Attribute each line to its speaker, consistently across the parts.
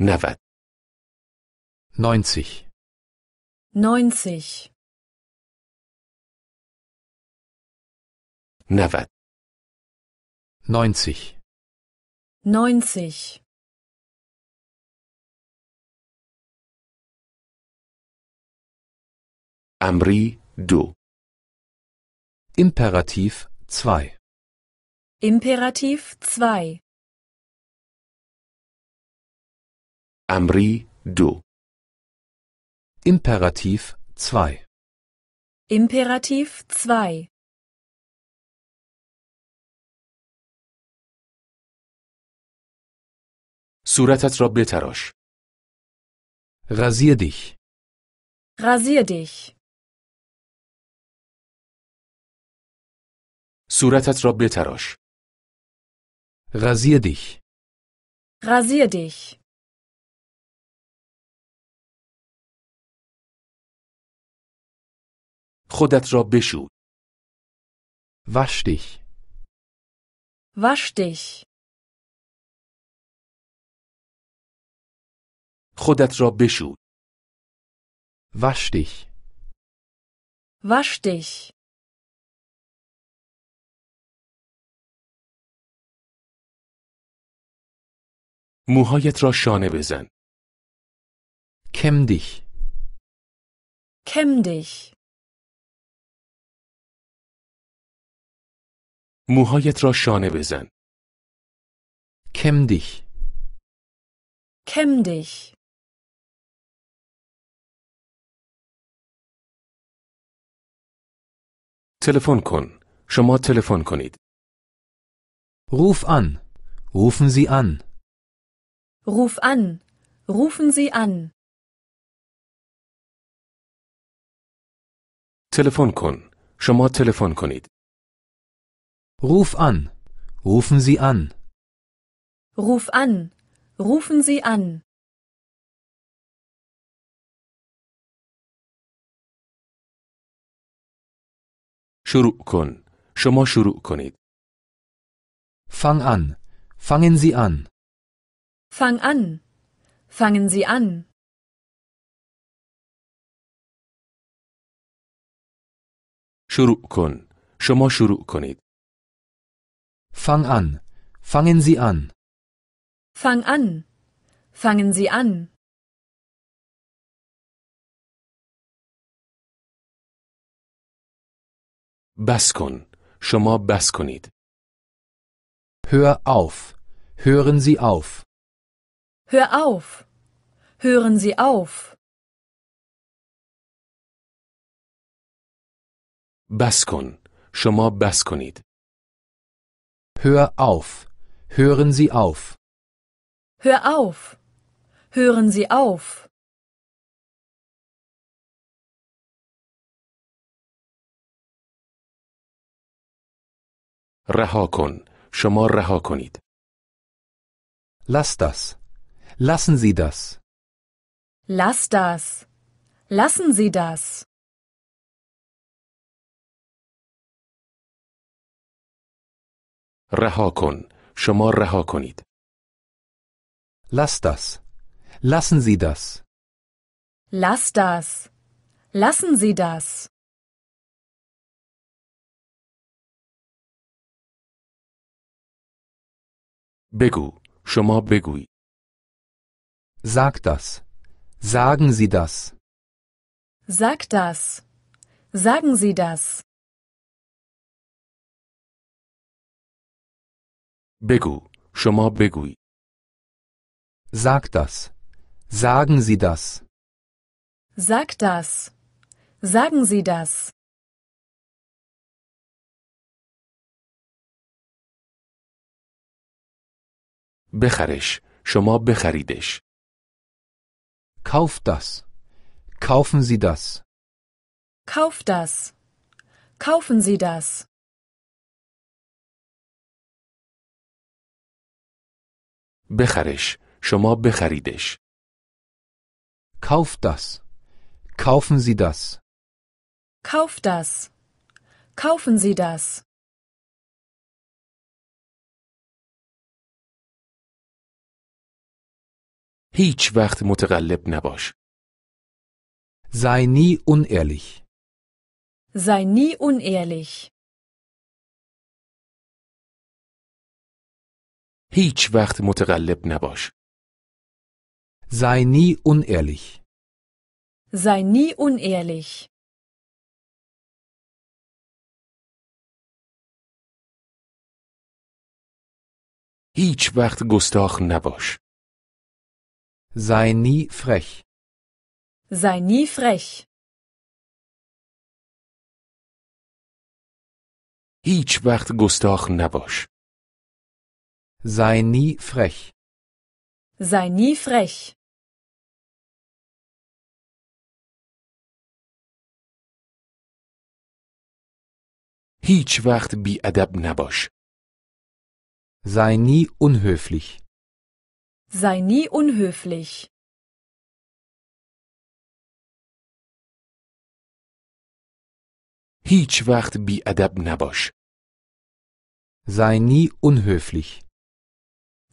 Speaker 1: 90 90 90 90 90 90 Amri du Imperativ 2 Imperativ 2 Amri du. Imperativ 2 Imperativ 2 صورتت را Rasier dich. Rasier dich. صورتت را Rasier dich. Rasier dich. خودت را بشو. واش دیش. واش دیش. خودت را بشو. واش دیش. واش دیش. موهایت را شانه بزن. کم دیش. کم دیش. موهایت را شانه بزن. کم دیگ. کم دیگ. تلفن کن. شما تلفن کنید. روف ان روفن زی ان روف ان روفن Sie ان تلفن کن. شما تلفن کنید. Ruf an. Rufen Sie an. Ruf an. Rufen Sie an. شروع کن. شما شروع کنید. Fang an. Fangen Sie an. Fang an. Fangen Sie an. شروع کن. شما شروع کنید. Fang an. Fangen Sie an. Fang an. Fangen Sie an. Baskon. کن. شما بس Hör auf. Hören Sie auf. Hör auf. Hören Sie auf. Baskon. کن. شما بس Hör auf. Hören Sie auf. Hör auf. Hören Sie auf. رها کن. شما Lass das. Lassen Sie das. Lass das. Lassen Sie das. رها کن شما Lass das. Lassen Sie das. Lass das. Lassen Sie das. بگو شما Begui. Sag das. Sagen Sie das. Sag das. Sagen Sie das. Begu, شما Begui. Sag das. Sagen Sie das. Sag das. Sagen Sie das. Becharisch, شما Becharidisch. Kauf das. Kaufen Sie das. Kauf das. Kaufen Sie das. بخرش شما بخریدش Kauf das Kaufen Sie das Kauf das Kaufen Sie das هیچ وقت متقلب نباش Sei nie unehrlich Sei nie unehrlich هیچ وقت متقلب نباش. Sei nie unehrlich. Sei nie unehrlich. هیچ وقت گستاخ نباش. Sei nie frech. Sei nie frech. هیچ وقت گستاخ نباش. Sei nie frech. Sei nie frech. هیچ وقت بی ادب نباش. Sei nie unhöflich. Sei nie unhöflich. هیچ وقت بی ادب نباش. Sei nie unhöflich.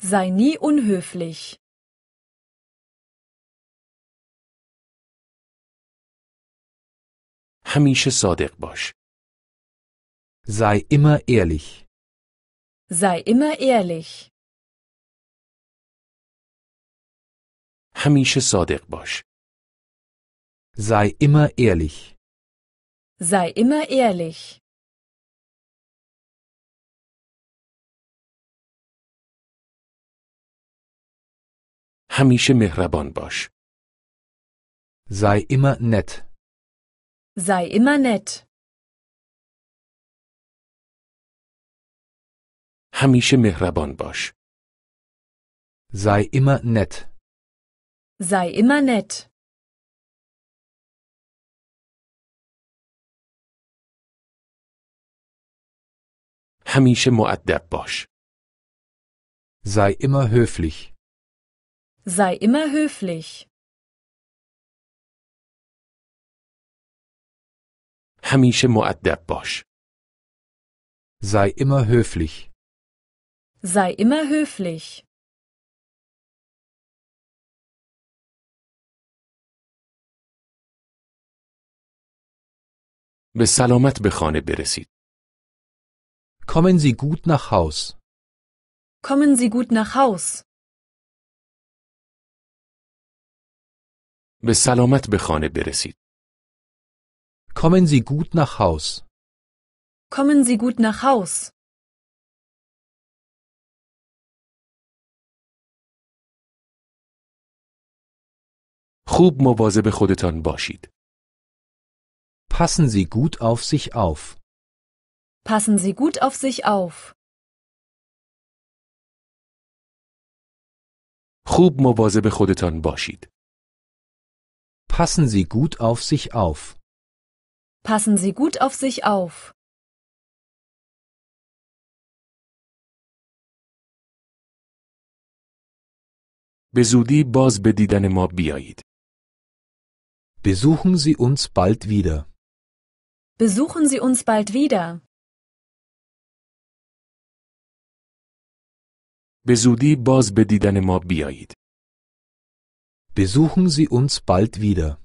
Speaker 1: Sei nie unhöflich. همیشه صادق باش. Sei immer ehrlich. Sei immer ehrlich. همیشه صادق باش. Sei immer ehrlich. Sei immer ehrlich. همیشه مهربان باش. Sei immer nett. Sei immer nett. همیشه مهربان باش. Sei immer nett. Sei immer nett. همیشه مؤدب باش. Sei immer höflich. Sei immer höflich. همیشه مؤدب باش. Sei immer höflich. Sei immer höflich. به سلامت به خانه برسید. Kommen Sie gut nach Haus. Kommen Sie gut nach Haus. به سلامت به خانه برسید. Kommen Sie gut nach Haus. Kommen Sie gut nach Haus. خوب مواظب خودتان باشید. Passen Sie gut auf sich auf. Passen Sie gut auf sich auf. خوب مواظب خودتان باشید. Passen Sie gut auf sich auf. Passen Sie gut auf sich auf. به زودی باز به Besuchen Sie uns bald wieder. Besuchen Sie uns bald wieder. به زودی باز به Besuchen Sie uns bald wieder.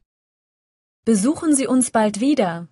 Speaker 1: Besuchen Sie uns bald wieder.